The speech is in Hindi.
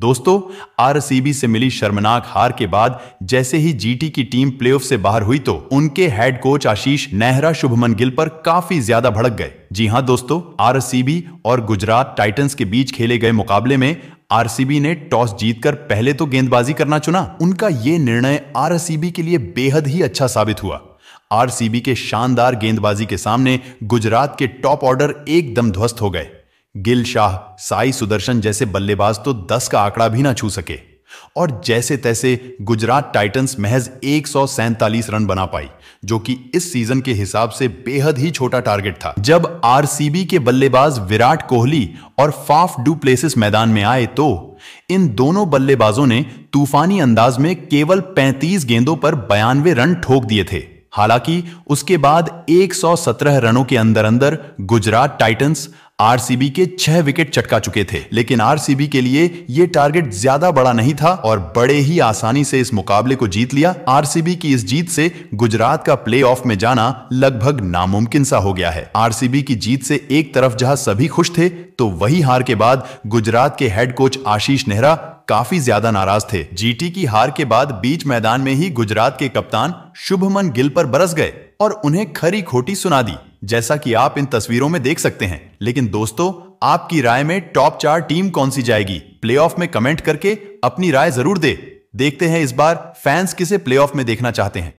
दोस्तों आरसीबी से मिली शर्मनाक हार के बाद जैसे ही जीटी की टीम प्लेऑफ से बाहर हुई तो उनके हेड कोच आशीष नेहरा शुभमन गिल पर काफी ज्यादा भड़क गए जी हां दोस्तों आरसीबी और गुजरात टाइटंस के बीच खेले गए मुकाबले में आरसीबी ने टॉस जीतकर पहले तो गेंदबाजी करना चुना उनका ये निर्णय आर के लिए बेहद ही अच्छा साबित हुआ आरसीबी के शानदार गेंदबाजी के सामने गुजरात के टॉप ऑर्डर एकदम ध्वस्त हो गए गिल शाह साई सुदर्शन जैसे बल्लेबाज तो 10 का आंकड़ा भी ना छू सके और जैसे तैसे गुजरात टाइटंस महज एक रन बना पाई जो कि इस सीजन के हिसाब से बेहद ही छोटा टारगेट था जब आरसीबी के बल्लेबाज विराट कोहली और फाफ डू प्लेसिस मैदान में आए तो इन दोनों बल्लेबाजों ने तूफानी अंदाज में केवल 35 गेंदों पर बयानवे रन ठोक दिए थे हालांकि उसके बाद 117 रनों के अंदर अंदर गुजरात टाइटंस आरसीबी के छह विकेट चटका चुके थे लेकिन आरसीबी के लिए यह टारगेट ज्यादा बड़ा नहीं था और बड़े ही आसानी से इस मुकाबले को जीत लिया आरसीबी की इस जीत से गुजरात का प्लेऑफ में जाना लगभग नामुमकिन सा हो गया है आरसीबी की जीत से एक तरफ जहां सभी खुश थे तो वही हार के बाद गुजरात के हेड कोच आशीष नेहरा काफी ज्यादा नाराज थे जीटी की हार के बाद बीच मैदान में ही गुजरात के कप्तान शुभमन गिल पर बरस गए और उन्हें खरी खोटी सुना दी जैसा कि आप इन तस्वीरों में देख सकते हैं लेकिन दोस्तों आपकी राय में टॉप चार टीम कौन सी जाएगी प्लेऑफ में कमेंट करके अपनी राय जरूर दे देखते हैं इस बार फैंस किसे प्लेऑफ में देखना चाहते हैं